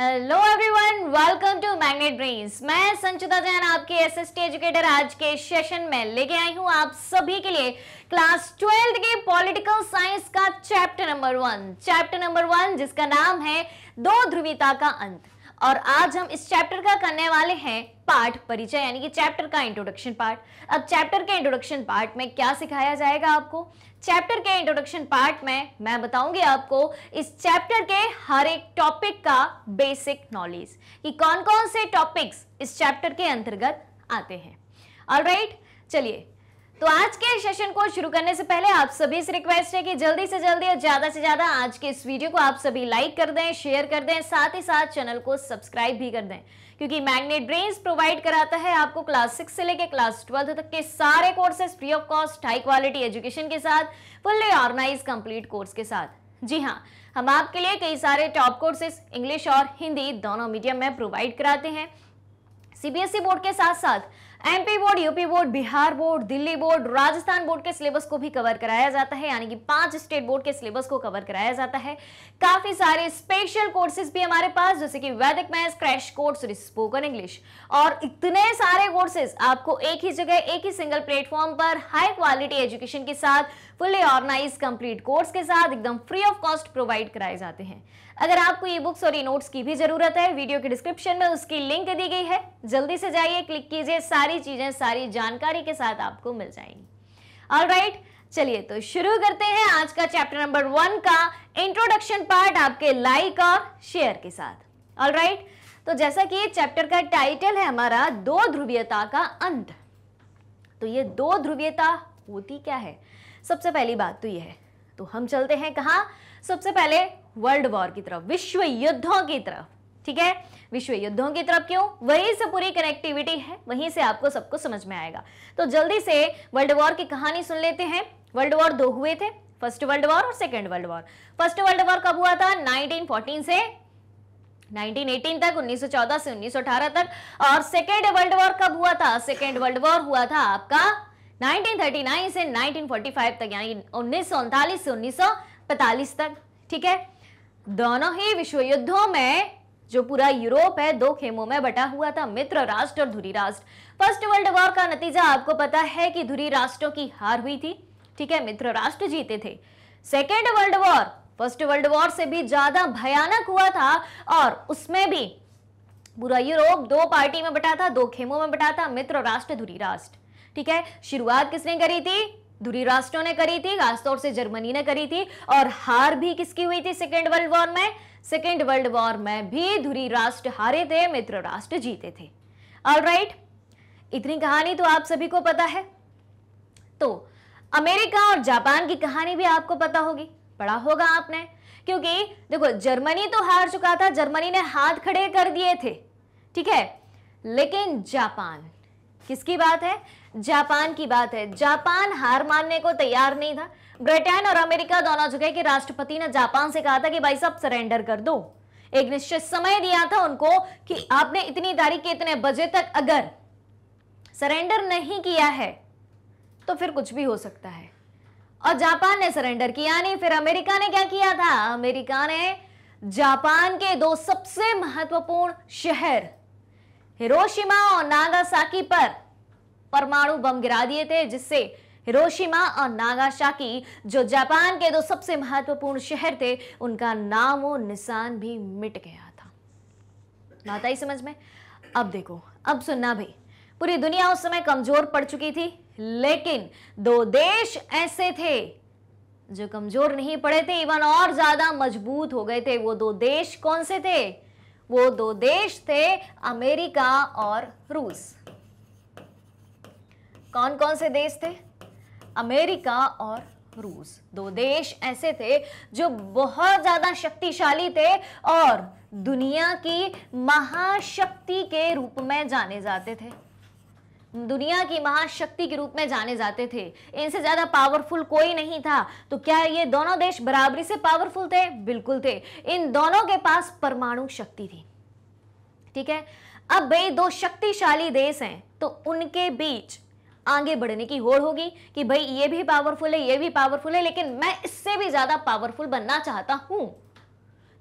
Hello everyone welcome to Magnet Brains मैं संचिता जैन आपके SST educator आज के सेशन में लेके आई हूँ आप सभी के लिए क्लास ट्वेल्थ के पॉलिटिकल साइंस का chapter number one chapter number one जिसका नाम है दो ध्रुवीता का अंत और आज हम इस चैप्टर का करने वाले हैं पार्ट परिचय यानी कि चैप्टर का इंट्रोडक्शन पार्ट अब चैप्टर के इंट्रोडक्शन पार्ट में क्या सिखाया जाएगा आपको चैप्टर के इंट्रोडक्शन पार्ट में मैं बताऊंगी आपको इस चैप्टर के हर एक टॉपिक का बेसिक नॉलेज कि कौन कौन से टॉपिक्स इस चैप्टर के अंतर्गत आते हैं ऑलराइट right, चलिए तो आज के सेशन को शुरू करने से पहले आप सभी से रिक्वेस्ट है कि जल्दी से जल्दी और ज्यादा से ज्यादा आज के इस वीडियो को आप सभी लाइक कर दें शेयर कर दें साथ ही साथ चैनल को सब्सक्राइब भी कर दें क्योंकि मैग्नेट ब्रेन्स प्रोवाइड कराता है आपको क्लास सिक्स से लेकर क्लास ट्वेल्थ तक के सारे courses free of cost high quality education के साथ फुल्ली ऑर्गेनाइज कंप्लीट कोर्स के साथ जी हाँ हम आपके लिए कई सारे टॉप कोर्सेज इंग्लिश और हिंदी दोनों मीडियम में प्रोवाइड कराते हैं सीबीएसई बोर्ड e के साथ साथ MP board UP board Bihar board Delhi board Rajasthan board के सिलेबस को भी कवर कराया जाता है यानी कि पांच स्टेट बोर्ड के सिलेबस को कवर कराया जाता है काफी सारे स्पेशल कोर्सेज भी हमारे पास जैसे कि Vedic math crash course spoken English और इतने सारे कोर्सेज आपको एक ही जगह एक ही सिंगल प्लेटफॉर्म पर हाई क्वालिटी एजुकेशन के साथ फुल्ली ऑर्गेनाइज कंप्लीट कोर्स के साथ एकदम फ्री ऑफ कॉस्ट प्रोवाइड कराए जाते हैं अगर आपको ई बुक्स और ई नोट्स की भी जरूरत है वीडियो के डिस्क्रिप्शन में उसकी लिंक दी गई है जल्दी से जाइए क्लिक कीजिए सारी चीजें सारी जानकारी के साथ आपको मिल जाएंगी ऑल right, चलिए तो शुरू करते हैं आज का चैप्टर नंबर वन का इंट्रोडक्शन पार्ट आपके लाइक और शेयर के साथ ऑल right, तो जैसा कि ये चैप्टर का टाइटल है हमारा दो ध्रुवीयता का अंत तो ये दो ध्रुवीयता होती क्या है सबसे पहली बात तो ये है तो हम चलते हैं कहा सबसे पहले वर्ल्ड वॉर की तरफ विश्व युद्धों की तरफ ठीक है विश्व युद्धों की तरफ क्यों वहीं से पूरी कनेक्टिविटी है वहीं से आपको सबको समझ में आएगा तो जल्दी से वर्ल्ड वॉर की कहानी सुन लेते हैं वर्ल्ड वॉर दो हुए थे फर्स्ट वर्ल्ड वॉर और second world war first world war कब हुआ था नाइनटीन से 1918 तक 1914 से 1918 तक और सेकेंड वर्ल्ड वॉर कब हुआ था सेकेंड वर्ल्ड वॉर हुआ था आपका 1939 से 1945 तक यानी उन्नीस से उन्नीस तक ठीक है दोनों ही विश्व युद्धों में जो पूरा यूरोप है दो खेमों में बटा हुआ था मित्र राष्ट्र और धुरी राष्ट्र फर्स्ट वर्ल्ड वॉर का नतीजा आपको पता है कि धुरी राष्ट्रों की हार हुई थी ठीक है मित्र राष्ट्र जीते थे second world war first world war से भी ज्यादा भयानक हुआ था और उसमें भी पूरा यूरोप दो पार्टी में बटा था दो खेमों में बटा था मित्र राष्ट्र धुरी राष्ट्र ठीक है शुरुआत किसने करी थी दूरी राष्ट्रों ने करी थी खासतौर से जर्मनी ने करी थी और हार भी किसकी हुई थी सेकेंड वर्ल्ड वॉर में सेकेंड वर्ल्ड वॉर में भी धुरी राष्ट्र हारे थे मित्र राष्ट्र जीते थे ऑलराइट right, इतनी कहानी तो आप सभी को पता है तो अमेरिका और जापान की कहानी भी आपको पता होगी पढ़ा होगा आपने क्योंकि देखो जर्मनी तो हार चुका था जर्मनी ने हाथ खड़े कर दिए थे ठीक है लेकिन जापान किसकी बात है जापान की बात है जापान हार मानने को तैयार नहीं था ब्रिटेन और अमेरिका दोनों जगह के राष्ट्रपति ने जापान से कहा था कि भाई साहब सरेंडर कर दो एक निश्चित समय दिया था उनको कि आपने इतनी तारीख के इतने बजे तक अगर सरेंडर नहीं किया है तो फिर कुछ भी हो सकता है और जापान ने सरेंडर किया नहीं फिर अमेरिका ने क्या किया था अमेरिका ने जापान के दो सबसे महत्वपूर्ण शहर हिरोशिमा और नागासाकी पर परमाणु बम गिरा दिए थे जिससे हिरोशिमा और नागासाकी जो जापान के दो सबसे महत्वपूर्ण शहर थे उनका नाम और निशान भी मिट गया था बात आई समझ में अब देखो अब सुनना भाई पूरी दुनिया उस समय कमजोर पड़ चुकी थी लेकिन दो देश ऐसे थे जो कमजोर नहीं पड़े थे इवन और ज्यादा मजबूत हो गए थे वो दो देश कौन से थे वो दो देश थे अमेरिका और रूस कौन कौन से देश थे अमेरिका और रूस दो देश ऐसे थे जो बहुत ज्यादा शक्तिशाली थे और दुनिया की महाशक्ति के रूप में जाने जाते थे दुनिया की महाशक्ति के रूप में जाने जाते थे इनसे ज़्यादा पावरफुल कोई नहीं था तो क्या ये दोनों देश बराबरी से पावरफुल थे बिल्कुल थे इन दोनों के पास परमाणु शक्ति थी ठीक है अब भाई दो शक्तिशाली देश हैं तो उनके बीच आगे बढ़ने की होड़ होगी कि भाई ये भी पावरफुल है ये भी पावरफुल है लेकिन मैं इससे भी ज़्यादा पावरफुल बनना चाहता हूं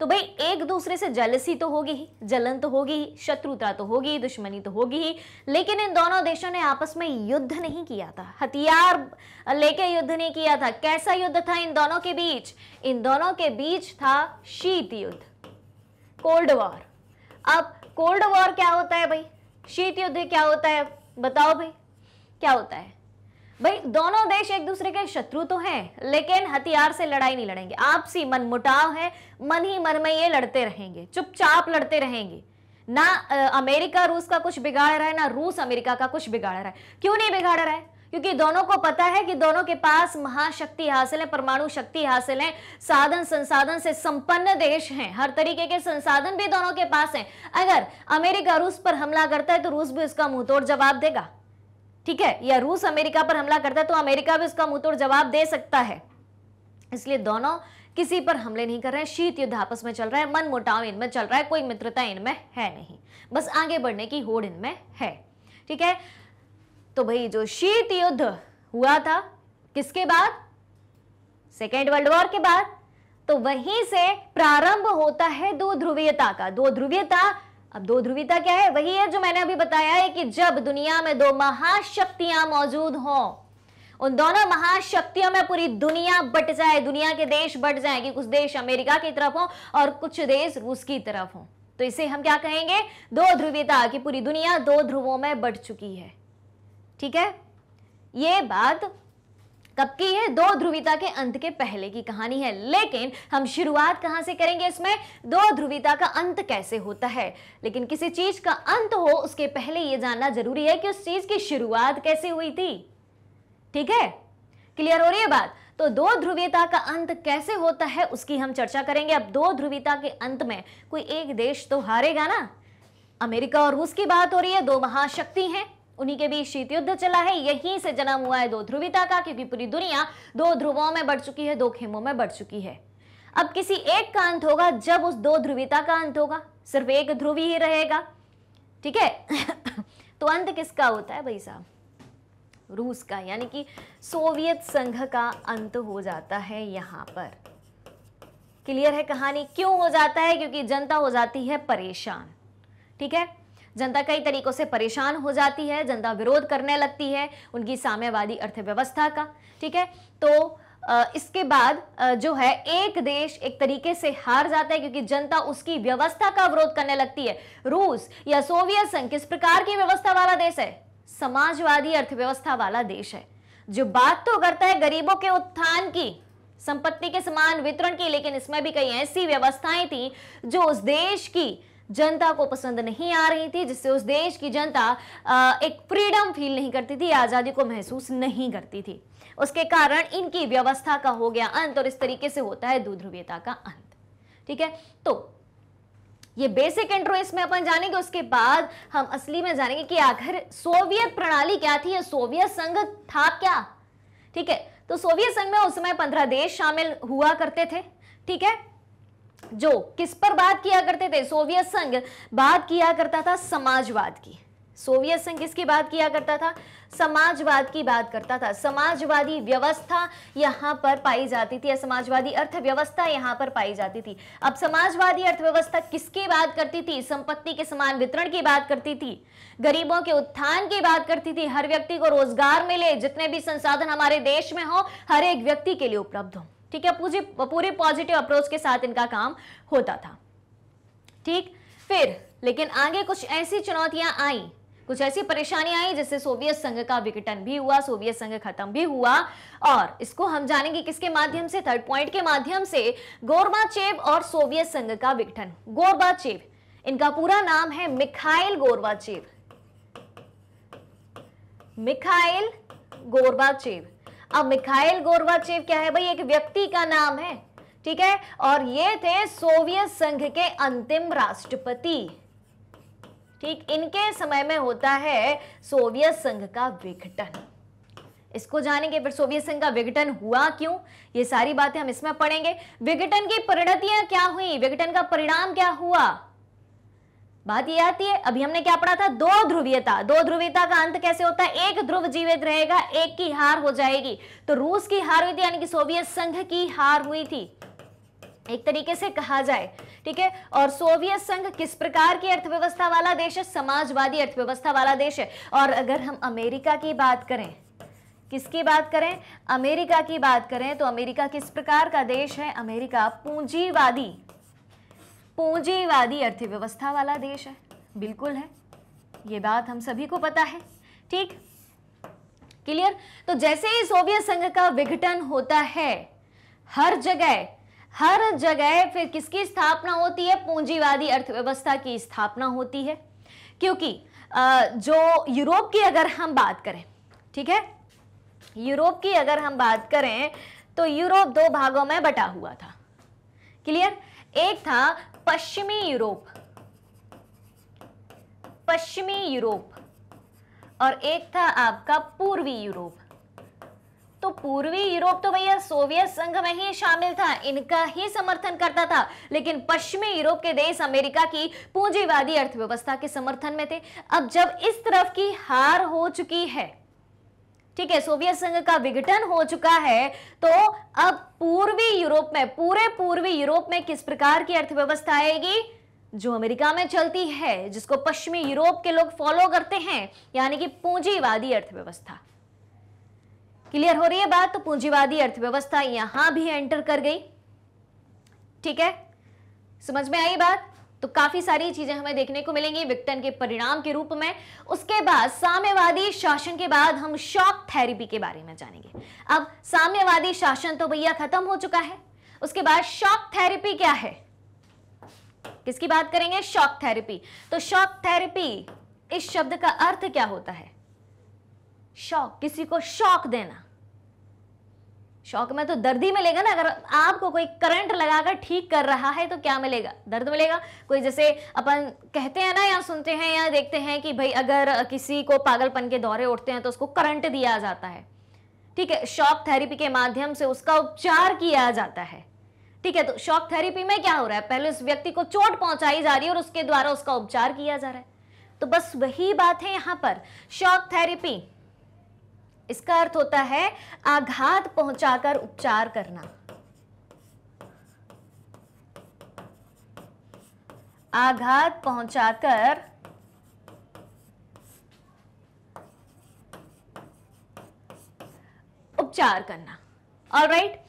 तो भाई एक दूसरे से जलसी तो होगी ही जलन तो होगी ही शत्रुता तो होगी दुश्मनी तो होगी ही लेकिन इन दोनों देशों ने आपस में युद्ध नहीं किया था हथियार लेके युद्ध नहीं किया था कैसा युद्ध था इन दोनों के बीच इन दोनों के बीच था शीत युद्ध कोल्ड वॉर अब कोल्ड वॉर क्या होता है भाई शीत युद्ध क्या होता है बताओ भाई क्या होता है भाई दोनों देश एक दूसरे के शत्रु तो हैं लेकिन हथियार से लड़ाई नहीं लड़ेंगे आपसी मन मुटाव है मन ही मन में ये लड़ते रहेंगे चुपचाप लड़ते रहेंगे ना आ, अमेरिका रूस का कुछ बिगाड़ रहा है ना रूस अमेरिका का कुछ बिगाड़ रहा है क्यों नहीं बिगाड़ रहा है क्योंकि दोनों को पता है कि दोनों के पास महाशक्ति हासिल है परमाणु शक्ति हासिल है साधन संसाधन से संपन्न देश हैं हर तरीके के संसाधन भी दोनों के पास हैं अगर अमेरिका रूस पर हमला करता है तो रूस भी उसका मुंह तोड़ जवाब देगा ठीक है या रूस अमेरिका पर हमला करता है तो अमेरिका भी उसका मुंह जवाब दे सकता है इसलिए दोनों किसी पर हमले नहीं कर रहे हैं शीत युद्ध आपस में चल रहा है मन मुटाव इनमें चल रहा है कोई मित्रता इनमें है नहीं बस आगे बढ़ने की होड़ इनमें है ठीक है तो भाई जो शीत युद्ध हुआ था किसके बाद सेकेंड वर्ल्ड वॉर के बाद तो वहीं से प्रारंभ होता है दो ध्रुवीयता का दो ध्रुवीयता अब दो ध्रुवीता क्या है वही है जो मैंने अभी बताया है कि जब दुनिया में दो महाशक्तियां मौजूद हों उन दोनों महाशक्तियों में पूरी दुनिया बट जाए दुनिया के देश बट जाए कि कुछ देश अमेरिका की तरफ हो और कुछ देश रूस की तरफ हो तो इसे हम क्या कहेंगे दो ध्रुवीता की पूरी दुनिया दो ध्रुवों में बट चुकी है ठीक है ये बात तब की है दो ध्रुविता के अंत के पहले की कहानी है लेकिन हम शुरुआत कहां से करेंगे इसमें दो ध्रुविता का अंत कैसे होता है लेकिन किसी चीज का अंत हो उसके पहले यह जानना जरूरी है कि उस चीज की शुरुआत कैसे हुई थी ठीक है क्लियर हो रही है बात तो दो ध्रुवीयता का अंत कैसे होता है उसकी हम चर्चा करेंगे अब दो ध्रुवीयता के अंत में कोई एक देश तो हारेगा ना अमेरिका और रूस की बात हो रही है दो महाशक्ति हैं उन्हीं के बीच शीत युद्ध चला है यहीं से जन्म हुआ है दो ध्रुविता का क्योंकि पूरी दुनिया दो ध्रुवों में बढ़ चुकी है दो खेमों में बढ़ चुकी है अब किसी एक का अंत होगा जब उस दो ध्रुविता का अंत होगा सिर्फ एक ध्रुवी ही रहेगा ठीक है तो अंत किसका होता है भाई साहब रूस का यानी कि सोवियत संघ का अंत हो जाता है यहां पर क्लियर है कहानी क्यों हो जाता है क्योंकि जनता हो जाती है परेशान ठीक है जनता कई तरीकों से परेशान हो जाती है जनता विरोध करने लगती है उनकी साम्यवादी अर्थव्यवस्था का ठीक है तो इसके बाद जो है एक देश एक तरीके से हार जाता है क्योंकि जनता उसकी व्यवस्था का विरोध करने लगती है रूस या सोवियत संघ किस प्रकार की व्यवस्था वाला देश है समाजवादी अर्थव्यवस्था वाला देश है जो बात तो करता है गरीबों के उत्थान की संपत्ति के समान वितरण की लेकिन इसमें भी कई ऐसी व्यवस्थाएं थी जो उस देश की जनता को पसंद नहीं आ रही थी जिससे उस देश की जनता एक फ्रीडम फील नहीं करती थी आज़ादी को महसूस नहीं करती थी उसके कारण इनकी व्यवस्था का हो गया अंत और इस तरीके से होता है दुध्रुवीयता का अंत ठीक है तो ये बेसिक इंट्रो इसमें अपन जानेंगे उसके बाद हम असली में जानेंगे कि आखिर सोवियत प्रणाली क्या थी या सोवियत संघ था क्या ठीक है तो सोवियत संघ में उस समय पंद्रह देश शामिल हुआ करते थे ठीक है जो किस पर बात किया करते थे सोवियत संघ बात किया करता था समाजवाद की सोवियत संघ किसकी बात किया करता था समाजवाद की बात करता था समाजवादी व्यवस्था यहां पर पाई जाती थी या समाजवादी अर्थव्यवस्था यहां पर पाई जाती थी अब समाजवादी अर्थव्यवस्था किसकी बात करती थी संपत्ति के समान वितरण की बात करती थी गरीबों के उत्थान की बात करती थी हर व्यक्ति को रोजगार मिले जितने भी संसाधन हमारे देश में हो हर एक व्यक्ति के लिए उपलब्ध हो ठीक है पूरी पूरे पॉजिटिव अप्रोच के साथ इनका काम होता था ठीक फिर लेकिन आगे कुछ ऐसी चुनौतियां आई कुछ ऐसी परेशानी आई जिससे सोवियत संघ का विघटन भी हुआ सोवियत संघ खत्म भी हुआ और इसको हम जानेंगे किसके माध्यम से थर्ड पॉइंट के माध्यम से चेब और सोवियत संघ का विघटन गोरबाचेव इनका पूरा नाम है मिखाइल गोरबाचेव मिखाइल चेब अब मिखाइल गोरवाचेव क्या है भाई एक व्यक्ति का नाम है ठीक है और ये थे सोवियत संघ के अंतिम राष्ट्रपति ठीक इनके समय में होता है सोवियत संघ का विघटन इसको जानेंगे फिर सोवियत संघ का विघटन हुआ क्यों ये सारी बातें हम इसमें पढ़ेंगे विघटन की परिणतियां क्या हुई विघटन का परिणाम क्या हुआ बात ये आती है अभी हमने क्या पढ़ा था दो ध्रुवीयता दो ध्रुवीयता का अंत कैसे होता है एक ध्रुव जीवित रहेगा एक की हार हो जाएगी तो रूस की हार हुई थी यानी कि सोवियत संघ की हार हुई थी एक तरीके से कहा जाए ठीक है और सोवियत संघ किस प्रकार की अर्थव्यवस्था वाला देश है समाजवादी अर्थव्यवस्था वाला देश है और अगर हम अमेरिका की बात करें किसकी बात करें अमेरिका की बात करें तो अमेरिका किस प्रकार का देश है अमेरिका पूंजीवादी पूंजीवादी अर्थव्यवस्था वाला देश है बिल्कुल है ये बात हम सभी को पता है ठीक क्लियर तो जैसे ही सोवियत संघ का विघटन होता है हर जगह हर जगह फिर किसकी स्थापना होती है पूंजीवादी अर्थव्यवस्था की स्थापना होती है क्योंकि जो यूरोप की अगर हम बात करें ठीक है यूरोप की अगर हम बात करें तो यूरोप दो भागों में बटा हुआ था क्लियर एक था पश्चिमी यूरोप पश्चिमी यूरोप और एक था आपका पूर्वी यूरोप तो पूर्वी यूरोप तो भैया सोवियत संघ में ही शामिल था इनका ही समर्थन करता था लेकिन पश्चिमी यूरोप के देश अमेरिका की पूंजीवादी अर्थव्यवस्था के समर्थन में थे अब जब इस तरफ की हार हो चुकी है ठीक है सोवियत संघ का विघटन हो चुका है तो अब पूर्वी यूरोप में पूरे पूर्वी यूरोप में किस प्रकार की अर्थव्यवस्था आएगी जो अमेरिका में चलती है जिसको पश्चिमी यूरोप के लोग फॉलो करते हैं यानी कि पूंजीवादी अर्थव्यवस्था क्लियर हो रही है बात तो पूंजीवादी अर्थव्यवस्था यहां भी एंटर कर गई ठीक है समझ में आई बात तो काफी सारी चीजें हमें देखने को मिलेंगी विक्टन के परिणाम के रूप में उसके बाद साम्यवादी शासन के बाद हम शॉक थेरेपी के बारे में जानेंगे अब साम्यवादी शासन तो भैया खत्म हो चुका है उसके बाद शॉक थेरेपी क्या है किसकी बात करेंगे शॉक थेरेपी तो शॉक थेरेपी इस शब्द का अर्थ क्या होता है शॉक किसी को शॉक देना शौक में तो दर्द ही मिलेगा ना अगर आपको कोई करंट लगाकर ठीक कर रहा है तो क्या मिलेगा दर्द मिलेगा कोई जैसे अपन कहते हैं ना या सुनते हैं या देखते हैं कि भाई अगर किसी को पागलपन के दौरे उठते हैं तो उसको करंट दिया जाता है ठीक है शॉक थेरेपी के माध्यम से उसका उपचार किया जाता है ठीक है तो शॉक थेरेपी में क्या हो रहा है पहले उस व्यक्ति को चोट पहुंचाई जा रही है और उसके द्वारा उसका उपचार किया जा रहा है तो बस वही बात है यहां पर शॉक थेरेपी इसका अर्थ होता है आघात पहुंचाकर उपचार करना आघात पहुंचाकर उपचार करना ऑल राइट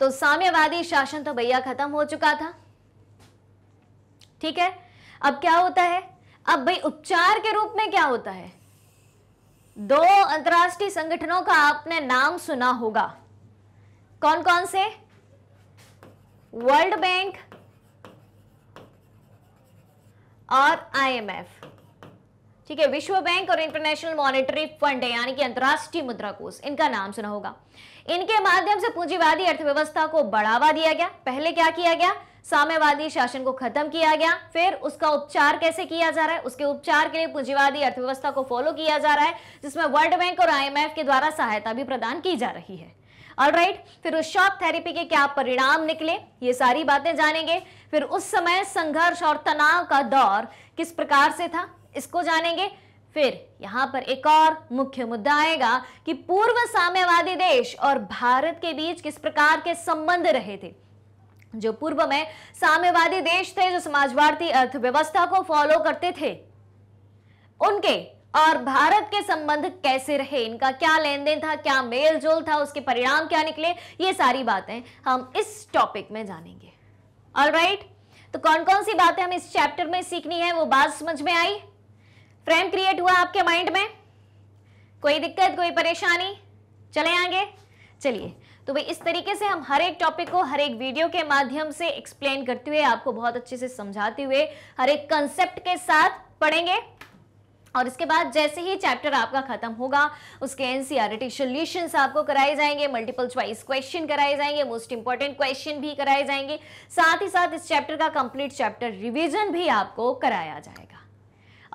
तो साम्यवादी शासन तो भैया खत्म हो चुका था ठीक है अब क्या होता है अब भाई उपचार के रूप में क्या होता है दो अंतर्राष्ट्रीय संगठनों का आपने नाम सुना होगा कौन कौन से वर्ल्ड बैंक और आईएमएफ ठीक है विश्व बैंक और इंटरनेशनल मॉनेटरी फंड है यानी कि अंतर्राष्ट्रीय मुद्रा कोष इनका नाम सुना होगा इनके माध्यम से पूंजीवादी अर्थव्यवस्था को बढ़ावा दिया गया पहले क्या किया गया साम्यवादी शासन को खत्म किया गया फिर उसका उपचार कैसे किया जा रहा है उसके उपचार के लिए पूंजीवादी अर्थव्यवस्था को फॉलो किया जा रहा है जिसमें वर्ल्ड बैंक और आईएमएफ के द्वारा सहायता भी प्रदान की जा रही है ऑल right, फिर उस शॉक थेरेपी के क्या परिणाम निकले ये सारी बातें जानेंगे फिर उस समय संघर्ष और तनाव का दौर किस प्रकार से था इसको जानेंगे फिर यहां पर एक और मुख्य मुद्दा आएगा कि पूर्व साम्यवादी देश और भारत के बीच किस प्रकार के संबंध रहे थे जो पूर्व में साम्यवादी देश थे जो समाजवादी अर्थव्यवस्था को फॉलो करते थे उनके और भारत के संबंध कैसे रहे इनका क्या लेन देन था क्या मेल जोल था उसके परिणाम क्या निकले ये सारी बातें हम इस टॉपिक में जानेंगे ऑल right? तो कौन कौन सी बातें हम इस चैप्टर में सीखनी है वो बात समझ में आई फ्रेम क्रिएट हुआ आपके माइंड में कोई दिक्कत कोई परेशानी चले आगे चलिए तो भाई इस तरीके से हम हर एक टॉपिक को हर एक वीडियो के माध्यम से एक्सप्लेन करते हुए आपको बहुत अच्छे से समझाते हुए हर एक कंसेप्ट के साथ पढ़ेंगे और इसके बाद जैसे ही चैप्टर आपका खत्म होगा उसके एनसीआरटी सोल्यूशन e आपको कराए जाएंगे मल्टीपल चॉइस क्वेश्चन कराए जाएंगे मोस्ट इंपॉर्टेंट क्वेश्चन भी कराए जाएंगे साथ ही साथ इस चैप्टर का कंप्लीट चैप्टर रिवीजन भी आपको कराया जाएगा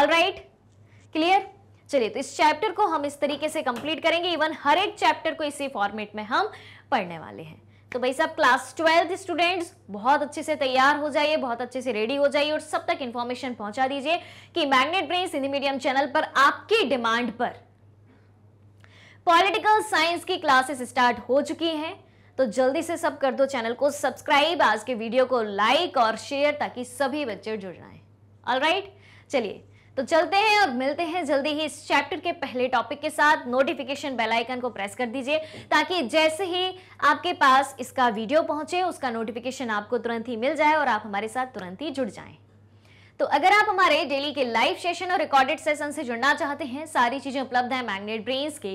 ऑल राइट क्लियर चलिए तो इस चैप्टर को हम इस तरीके से कंप्लीट करेंगे इवन हर एक चैप्टर को इसी फॉर्मेट में हम पढ़ने वाले हैं तो भाई साहब क्लास ट्वेल्थ स्टूडेंट्स बहुत अच्छे से तैयार हो जाइए बहुत अच्छे से रेडी हो जाइए और सब तक इन्फॉर्मेशन पहुंचा दीजिए कि magnet brain Hindi medium channel पर आपकी डिमांड पर पॉलिटिकल साइंस की क्लासेस स्टार्ट हो चुकी हैं तो जल्दी से सब कर दो चैनल को सब्सक्राइब आज के वीडियो को लाइक और शेयर ताकि सभी बच्चे जुड़ जाएं ऑल चलिए तो चलते हैं और मिलते हैं जल्दी ही इस चैप्टर के पहले टॉपिक के साथ नोटिफिकेशन बेल आइकन को प्रेस कर दीजिए ताकि जैसे ही आपके पास इसका वीडियो पहुंचे उसका नोटिफिकेशन आपको तुरंत ही मिल जाए और आप हमारे साथ तुरंत ही जुड़ जाएं तो अगर आप हमारे डेली के लाइव सेशन और रिकॉर्डेड सेशन से जुड़ना चाहते हैं सारी चीजें उपलब्ध है मैग्नेट ब्रेन्स के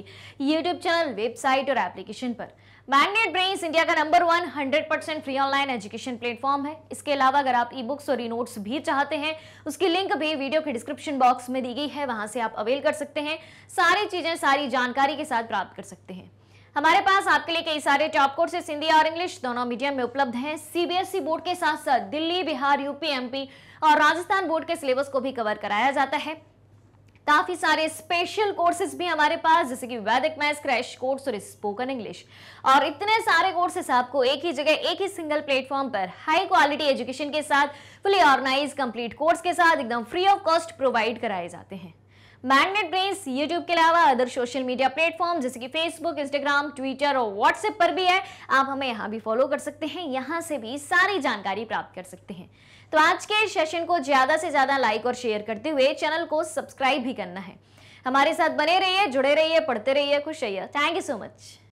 यूट्यूब चैनल वेबसाइट और एप्लीकेशन पर मैग्नेट ब्रेन्स इंडिया का number one hundred percent free online education platform है इसके अलावा अगर आप ई बुक्स और ई नोट्स भी चाहते हैं उसकी लिंक भी वीडियो के डिस्क्रिप्शन बॉक्स में दी गई है वहां से आप अवेल कर सकते हैं सारी चीजें सारी जानकारी के साथ प्राप्त कर सकते हैं हमारे पास आपके लिए कई सारे टॉप कोर्सेस हिंदी और इंग्लिश दोनों मीडियम में उपलब्ध हैं सीबीएसई बोर्ड e के साथ साथ दिल्ली बिहार यूपी एमपी और राजस्थान बोर्ड के सिलेबस को भी कवर कराया जाता है काफी सारे स्पेशल कोर्सेज भी हमारे पास जैसे कि वैदिक मैथ्स क्रैश कोर्स और स्पोकन इंग्लिश और इतने सारे कोर्सेस आपको एक ही जगह एक ही सिंगल प्लेटफॉर्म पर हाई क्वालिटी एजुकेशन के साथ फुली ऑर्गेनाइज कंप्लीट कोर्स के साथ एकदम फ्री ऑफ कॉस्ट प्रोवाइड कराए जाते हैं मैग्नेट ब्रेन यूट्यूब के अलावा अदर सोशल मीडिया प्लेटफॉर्म जैसे कि फेसबुक इंस्टाग्राम ट्विटर और व्हाट्सएप पर भी है आप हमें यहाँ भी फॉलो कर सकते हैं यहाँ से भी सारी जानकारी प्राप्त कर सकते हैं तो आज के सेशन को ज़्यादा से ज़्यादा लाइक और शेयर करते हुए चैनल को सब्सक्राइब भी करना है हमारे साथ बने रहिए जुड़े रहिए पढ़ते रहिए खुश रहिए थैंक यू सो मच